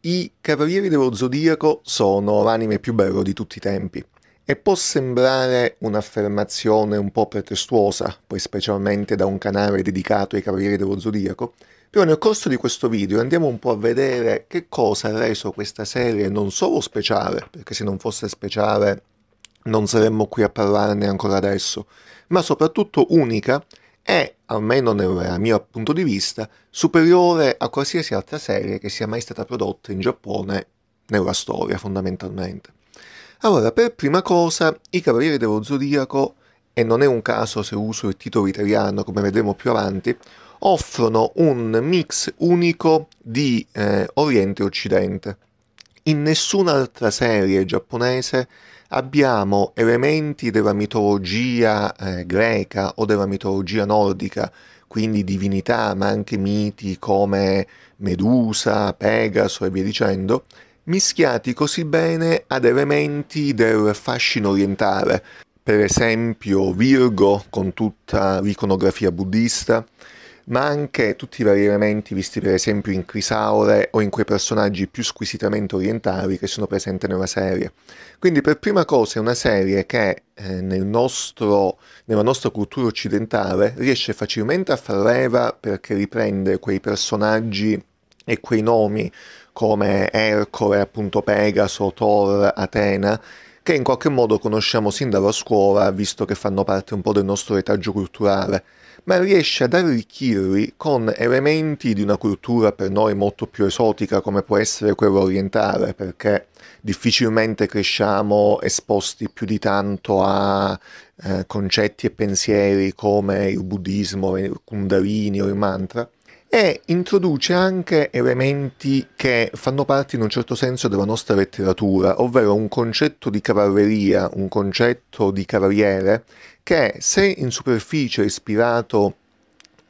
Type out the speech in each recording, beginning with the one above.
I Cavalieri dello Zodiaco sono l'anime più bello di tutti i tempi. E può sembrare un'affermazione un po' pretestuosa, poi specialmente da un canale dedicato ai Cavalieri dello Zodiaco, però nel corso di questo video andiamo un po' a vedere che cosa ha reso questa serie non solo speciale, perché se non fosse speciale non saremmo qui a parlarne ancora adesso, ma soprattutto unica è, almeno nel mio punto di vista, superiore a qualsiasi altra serie che sia mai stata prodotta in Giappone nella storia, fondamentalmente. Allora, per prima cosa, I Cavalieri dello Zodiaco, e non è un caso se uso il titolo italiano, come vedremo più avanti, offrono un mix unico di eh, Oriente e Occidente. In nessun'altra serie giapponese abbiamo elementi della mitologia eh, greca o della mitologia nordica, quindi divinità, ma anche miti come Medusa, Pegaso e via dicendo, mischiati così bene ad elementi del fascino orientale, per esempio Virgo con tutta l'iconografia buddista, ma anche tutti i vari elementi visti per esempio in Crisaure o in quei personaggi più squisitamente orientali che sono presenti nella serie. Quindi per prima cosa è una serie che eh, nel nostro, nella nostra cultura occidentale riesce facilmente a far leva perché riprende quei personaggi e quei nomi come Ercole, appunto Pegaso, Thor, Atena, che in qualche modo conosciamo sin dalla scuola, visto che fanno parte un po' del nostro retaggio culturale, ma riesce ad arricchirli con elementi di una cultura per noi molto più esotica come può essere quella orientale, perché difficilmente cresciamo esposti più di tanto a eh, concetti e pensieri come il buddismo, il kundalini o il mantra e introduce anche elementi che fanno parte in un certo senso della nostra letteratura, ovvero un concetto di cavalleria, un concetto di cavaliere che se in superficie è ispirato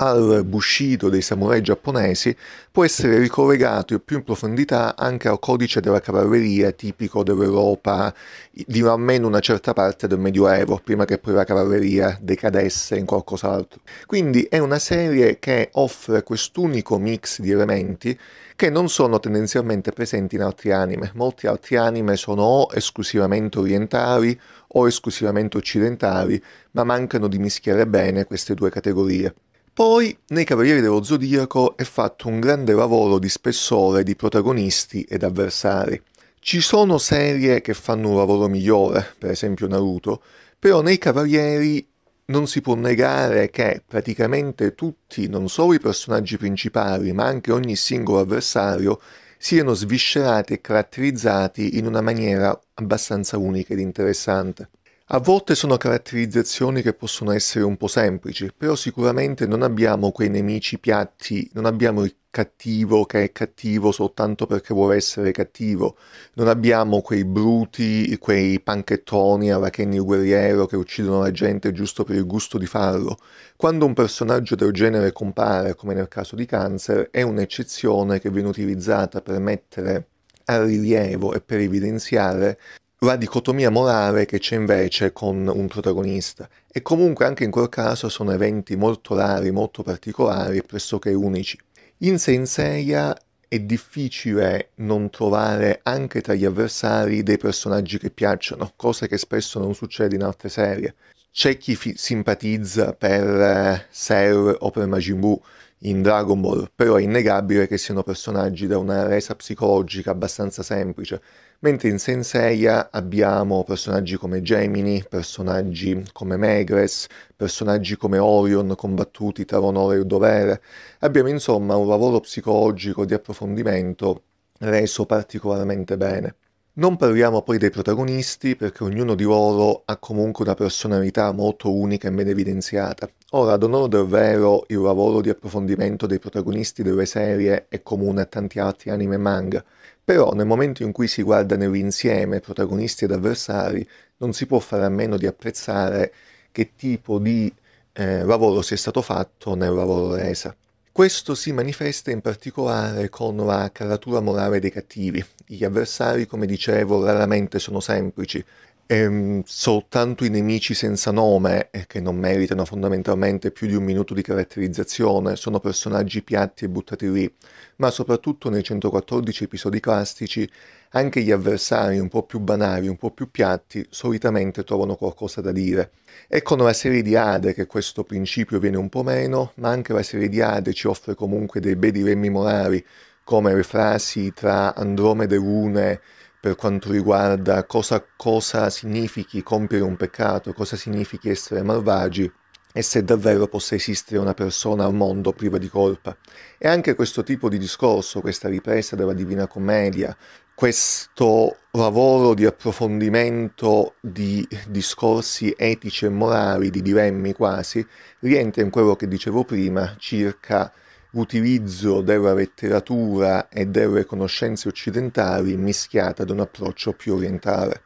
al Bushido dei samurai giapponesi può essere ricollegato più in profondità anche al codice della cavalleria tipico dell'Europa di almeno una certa parte del Medioevo, prima che poi la cavalleria decadesse in qualcos'altro. Quindi è una serie che offre quest'unico mix di elementi che non sono tendenzialmente presenti in altri anime. Molti altri anime sono o esclusivamente orientali o esclusivamente occidentali, ma mancano di mischiare bene queste due categorie. Poi, nei Cavalieri dello Zodiaco è fatto un grande lavoro di spessore di protagonisti ed avversari. Ci sono serie che fanno un lavoro migliore, per esempio Naruto, però nei Cavalieri non si può negare che praticamente tutti, non solo i personaggi principali, ma anche ogni singolo avversario, siano sviscerati e caratterizzati in una maniera abbastanza unica ed interessante. A volte sono caratterizzazioni che possono essere un po' semplici, però sicuramente non abbiamo quei nemici piatti, non abbiamo il cattivo che è cattivo soltanto perché vuole essere cattivo, non abbiamo quei bruti, quei panchettoni alla Kenny Guerriero che uccidono la gente giusto per il gusto di farlo. Quando un personaggio del genere compare, come nel caso di Cancer, è un'eccezione che viene utilizzata per mettere a rilievo e per evidenziare la dicotomia morale che c'è invece con un protagonista. E comunque anche in quel caso sono eventi molto rari, molto particolari, pressoché unici. In Senseiya è difficile non trovare anche tra gli avversari dei personaggi che piacciono, cosa che spesso non succede in altre serie. C'è chi f- simpatizza per eh, Ser o per Majin Buu, in Dragon Ball, però è innegabile che siano personaggi da una resa psicologica abbastanza semplice, mentre in Senseiya abbiamo personaggi come Gemini, personaggi come Megres, personaggi come Orion combattuti tra l'onore e il dovere, abbiamo insomma un lavoro psicologico di approfondimento reso particolarmente bene. Non parliamo poi dei protagonisti, perché ognuno di loro ha comunque una personalità molto unica e ben evidenziata. Ora, ad onore del vero, il lavoro di approfondimento dei protagonisti delle serie è comune a tanti altri anime e manga, però nel momento in cui si guarda nell'insieme protagonisti ed avversari, non si può fare a meno di apprezzare che tipo di eh, lavoro sia stato fatto nel lavoro resa. Questo si manifesta in particolare con la caratura morale dei cattivi. Gli avversari, come dicevo, raramente sono semplici ehm, soltanto i nemici senza nome, e eh, che non meritano fondamentalmente più di un minuto di caratterizzazione, sono personaggi piatti e buttati lì, ma soprattutto nei 114 episodi classici anche gli avversari un po' più banali, un po' più piatti, solitamente trovano qualcosa da dire. È con la serie di Ade che questo principio viene un po' meno, ma anche la serie di Ade ci offre comunque dei bei dilemmi morali, come le frasi tra Andromede e Lune per quanto riguarda cosa, cosa significhi compiere un peccato, cosa significhi essere malvagi e se davvero possa esistere una persona al mondo priva di colpa. E anche questo tipo di discorso, questa ripresa della Divina Commedia, questo lavoro di approfondimento di discorsi etici e morali, di dilemmi quasi, rientra in quello che dicevo prima circa utilizzo della letteratura e delle conoscenze occidentali mischiate ad un approccio più orientale.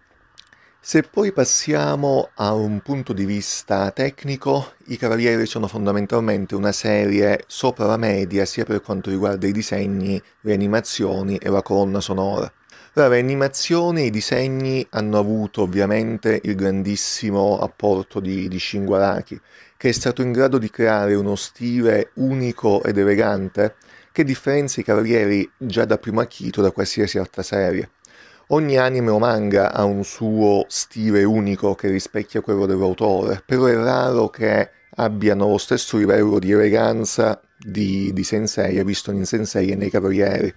Se poi passiamo a un punto di vista tecnico, i Cavalieri sono fondamentalmente una serie sopra la media sia per quanto riguarda i disegni, le animazioni e la colonna sonora. Ora, le animazioni e i disegni hanno avuto ovviamente il grandissimo apporto di, di Shinguaraki che è stato in grado di creare uno stile unico ed elegante che differenzia i cavalieri già da primo acchito da qualsiasi altra serie. Ogni anime o manga ha un suo stile unico che rispecchia quello dell'autore, però è raro che abbiano lo stesso livello di eleganza di, di sensei visto in sensei e nei cavalieri.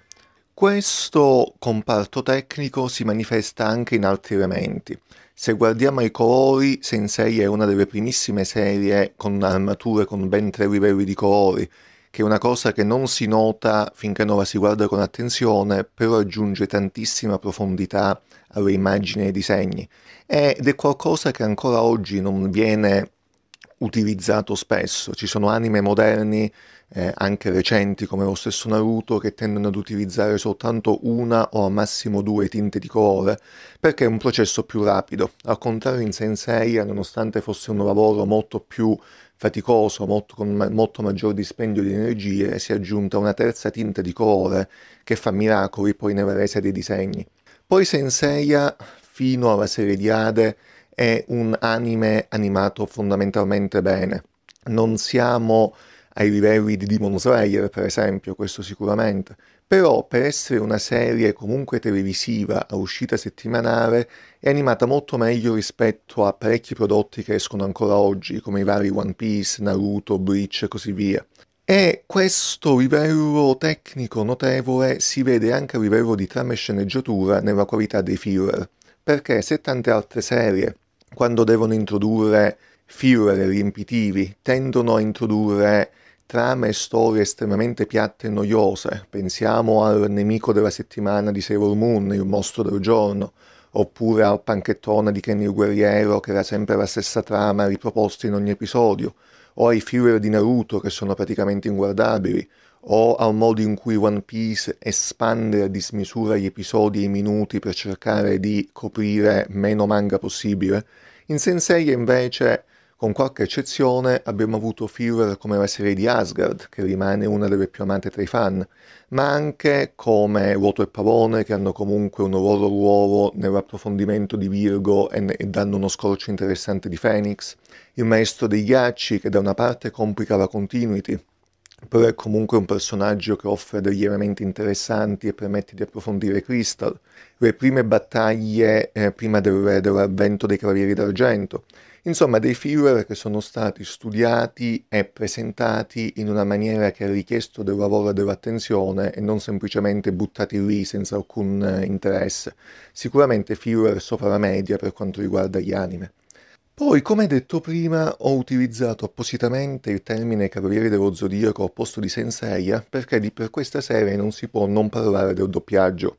Questo comparto tecnico si manifesta anche in altri elementi. Se guardiamo i colori, Sensei è una delle primissime serie con armature con ben tre livelli di colori, che è una cosa che non si nota finché non la si guarda con attenzione, però aggiunge tantissima profondità alle immagini e ai disegni. Ed è qualcosa che ancora oggi non viene utilizzato spesso. Ci sono anime moderni, eh, anche recenti, come lo stesso Naruto, che tendono ad utilizzare soltanto una o al massimo due tinte di colore, perché è un processo più rapido. Al contrario in Sensei, nonostante fosse un lavoro molto più faticoso, molto, con ma molto maggior dispendio di energie, si è aggiunta una terza tinta di colore che fa miracoli poi nella resa dei disegni. Poi Senseiya, fino alla serie di Ade, è un anime animato fondamentalmente bene. Non siamo ai livelli di Demon Slayer, per esempio, questo sicuramente. Però per essere una serie comunque televisiva a uscita settimanale è animata molto meglio rispetto a parecchi prodotti che escono ancora oggi, come i vari One Piece, Naruto, Bleach e così via. E questo livello tecnico notevole si vede anche a livello di trama e sceneggiatura nella qualità dei filler, perché se tante altre serie quando devono introdurre filler riempitivi, tendono a introdurre trame e storie estremamente piatte e noiose. Pensiamo al nemico della settimana di Sailor Moon, il mostro del giorno, oppure al panchettone di Kenny Guerriero che era sempre la stessa trama riproposta in ogni episodio, o ai filler di Naruto che sono praticamente inguardabili, o al modo in cui One Piece espande a dismisura gli episodi e i minuti per cercare di coprire meno manga possibile. In Sensei invece, con qualche eccezione, abbiamo avuto figure come la serie di Asgard, che rimane una delle più amate tra i fan, ma anche come Vuoto e Pavone, che hanno comunque un loro ruolo nell'approfondimento di Virgo e, e danno uno scorcio interessante di Phoenix, il maestro dei ghiacci, che da una parte complica la continuity, però è comunque un personaggio che offre degli elementi interessanti e permette di approfondire Crystal, le prime battaglie eh, prima del, dell'avvento dei Cavalieri d'Argento, insomma dei filler che sono stati studiati e presentati in una maniera che ha richiesto del lavoro e dell'attenzione e non semplicemente buttati lì senza alcun eh, interesse, sicuramente filler sopra la media per quanto riguarda gli anime. Poi, come detto prima, ho utilizzato appositamente il termine Cavaliere dello Zodiaco al posto di Sensei perché di per questa serie non si può non parlare del doppiaggio.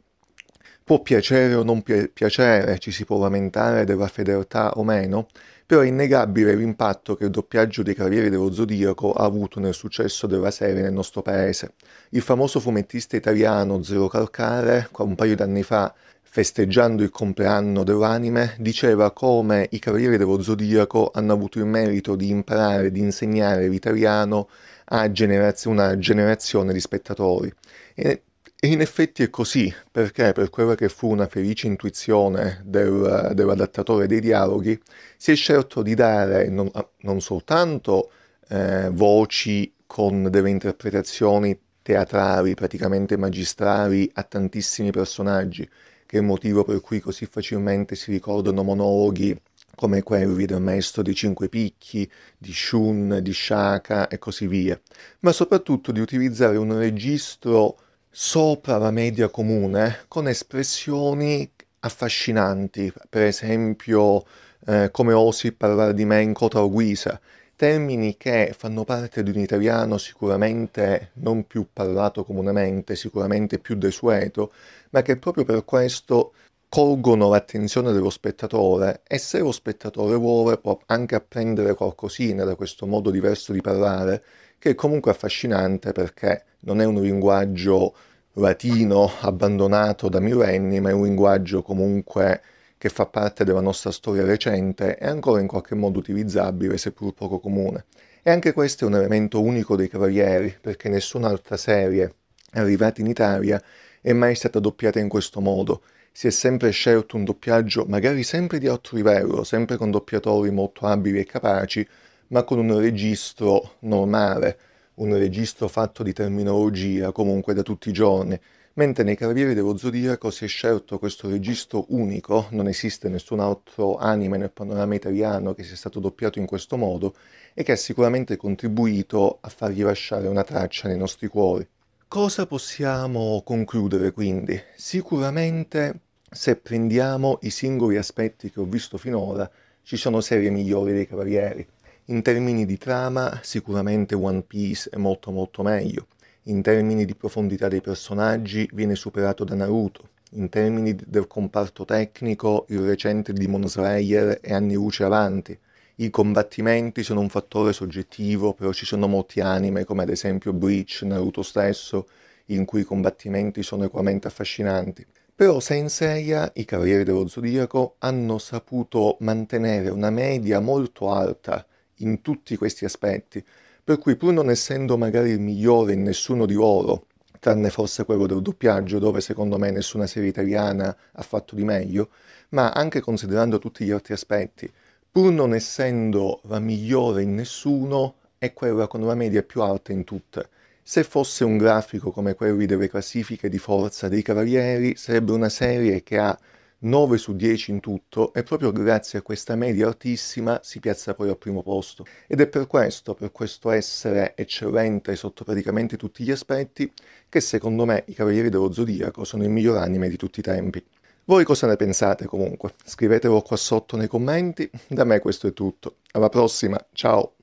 Può piacere o non pi- piacere, ci si può lamentare della fedeltà o meno, però è innegabile l'impatto che il doppiaggio dei Cavalieri dello Zodiaco ha avuto nel successo della serie nel nostro paese. Il famoso fumettista italiano Zero Calcare, un paio d'anni fa, festeggiando il compleanno dell'anime, diceva come i Cavalieri dello Zodiaco hanno avuto il merito di imparare, di insegnare l'italiano a generaz- una generazione di spettatori. E, e, in effetti è così, perché per quella che fu una felice intuizione del, dell'adattatore dei dialoghi, si è scelto di dare non, non soltanto eh, voci con delle interpretazioni teatrali, praticamente magistrali, a tantissimi personaggi, che è il motivo per cui così facilmente si ricordano monologhi come quelli del maestro dei cinque picchi, di Shun, di Shaka e così via, ma soprattutto di utilizzare un registro sopra la media comune eh, con espressioni affascinanti, per esempio eh, come osi parlare di me in cota o guisa, termini che fanno parte di un italiano sicuramente non più parlato comunemente, sicuramente più desueto, ma che proprio per questo colgono l'attenzione dello spettatore e se lo spettatore vuole può anche apprendere qualcosina da questo modo diverso di parlare, che è comunque affascinante perché non è un linguaggio latino abbandonato da millenni, ma è un linguaggio comunque che fa parte della nostra storia recente, è ancora in qualche modo utilizzabile, seppur poco comune. E anche questo è un elemento unico dei Cavalieri, perché nessun'altra serie arrivata in Italia è mai stata doppiata in questo modo. Si è sempre scelto un doppiaggio magari sempre di alto livello, sempre con doppiatori molto abili e capaci, ma con un registro normale, un registro fatto di terminologia comunque da tutti i giorni. Mentre nei Cavalieri dello Zodiaco si è scelto questo registro unico, non esiste nessun altro anime nel panorama italiano che sia stato doppiato in questo modo e che ha sicuramente contribuito a fargli lasciare una traccia nei nostri cuori. Cosa possiamo concludere quindi? Sicuramente se prendiamo i singoli aspetti che ho visto finora, ci sono serie migliori dei Cavalieri. In termini di trama, sicuramente One Piece è molto molto meglio in termini di profondità dei personaggi viene superato da Naruto, in termini del comparto tecnico il recente Demon Slayer è anni luce avanti, i combattimenti sono un fattore soggettivo, però ci sono molti anime come ad esempio Bleach, Naruto stesso, in cui i combattimenti sono equamente affascinanti. Però Senseiya, i Cavalieri dello Zodiaco, hanno saputo mantenere una media molto alta in tutti questi aspetti, per cui pur non essendo magari il migliore in nessuno di loro, tranne forse quello del doppiaggio, dove secondo me nessuna serie italiana ha fatto di meglio, ma anche considerando tutti gli altri aspetti, pur non essendo la migliore in nessuno, è quella con la media più alta in tutte. Se fosse un grafico come quelli delle classifiche di forza dei cavalieri, sarebbe una serie che ha 9 su 10 in tutto e proprio grazie a questa media altissima si piazza poi al primo posto. Ed è per questo, per questo essere eccellente sotto praticamente tutti gli aspetti, che secondo me i Cavalieri dello Zodiaco sono il miglior anime di tutti i tempi. Voi cosa ne pensate comunque? Scrivetelo qua sotto nei commenti, da me questo è tutto. Alla prossima, ciao!